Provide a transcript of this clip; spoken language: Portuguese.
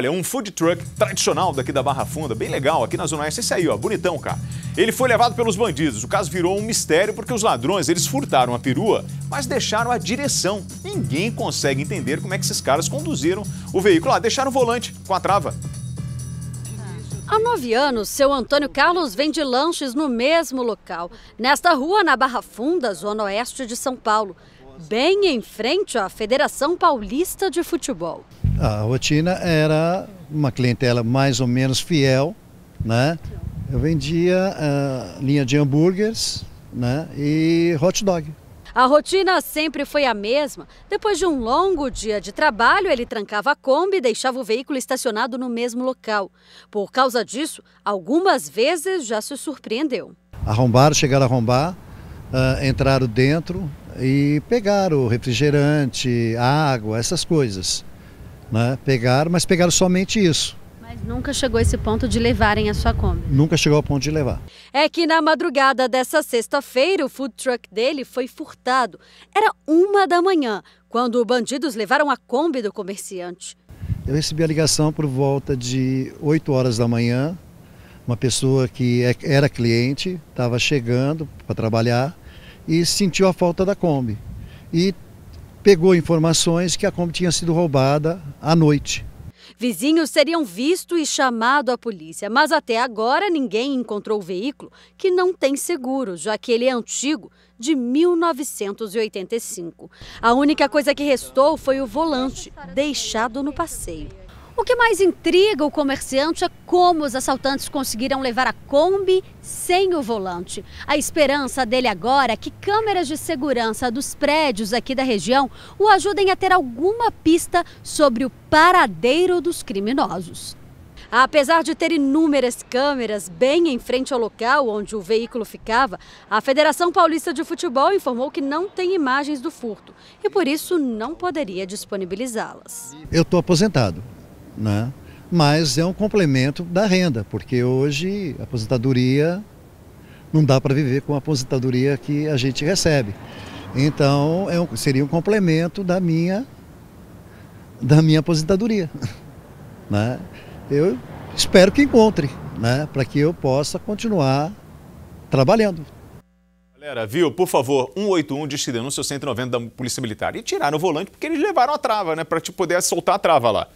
Olha, um food truck tradicional daqui da Barra Funda, bem legal, aqui na Zona Oeste. Esse aí, ó, bonitão, cara. Ele foi levado pelos bandidos. O caso virou um mistério porque os ladrões, eles furtaram a perua, mas deixaram a direção. Ninguém consegue entender como é que esses caras conduziram o veículo. Ah, deixaram o volante com a trava. Há nove anos, seu Antônio Carlos vende lanches no mesmo local, nesta rua na Barra Funda, zona oeste de São Paulo, bem em frente à Federação Paulista de Futebol. A rotina era uma clientela mais ou menos fiel, né? Eu vendia uh, linha de hambúrgueres né? e hot dog. A rotina sempre foi a mesma. Depois de um longo dia de trabalho, ele trancava a Kombi e deixava o veículo estacionado no mesmo local. Por causa disso, algumas vezes já se surpreendeu. Arrombaram, chegaram a arrombar, uh, entraram dentro e pegaram refrigerante, água, essas coisas. Né? Pegaram, mas pegaram somente isso. Mas nunca chegou a esse ponto de levarem a sua Kombi? Nunca chegou ao ponto de levar. É que na madrugada dessa sexta-feira, o food truck dele foi furtado. Era uma da manhã, quando bandidos levaram a Kombi do comerciante. Eu recebi a ligação por volta de 8 horas da manhã. Uma pessoa que é, era cliente estava chegando para trabalhar e sentiu a falta da Kombi. E pegou informações que a Kombi tinha sido roubada à noite. Vizinhos seriam visto e chamado a polícia, mas até agora ninguém encontrou o veículo que não tem seguro, já que ele é antigo, de 1985. A única coisa que restou foi o volante, deixado no passeio. O que mais intriga o comerciante é como os assaltantes conseguiram levar a Kombi sem o volante. A esperança dele agora é que câmeras de segurança dos prédios aqui da região o ajudem a ter alguma pista sobre o paradeiro dos criminosos. Apesar de ter inúmeras câmeras bem em frente ao local onde o veículo ficava, a Federação Paulista de Futebol informou que não tem imagens do furto e por isso não poderia disponibilizá-las. Eu estou aposentado né? mas é um complemento da renda, porque hoje a aposentadoria não dá para viver com a aposentadoria que a gente recebe. Então é um, seria um complemento da minha, da minha aposentadoria. Né? Eu espero que encontre, né? para que eu possa continuar trabalhando. Galera, viu? Por favor, 181 diz que denuncia 190 da Polícia Militar. E tiraram o volante porque eles levaram a trava, né? Para te poder soltar a trava lá.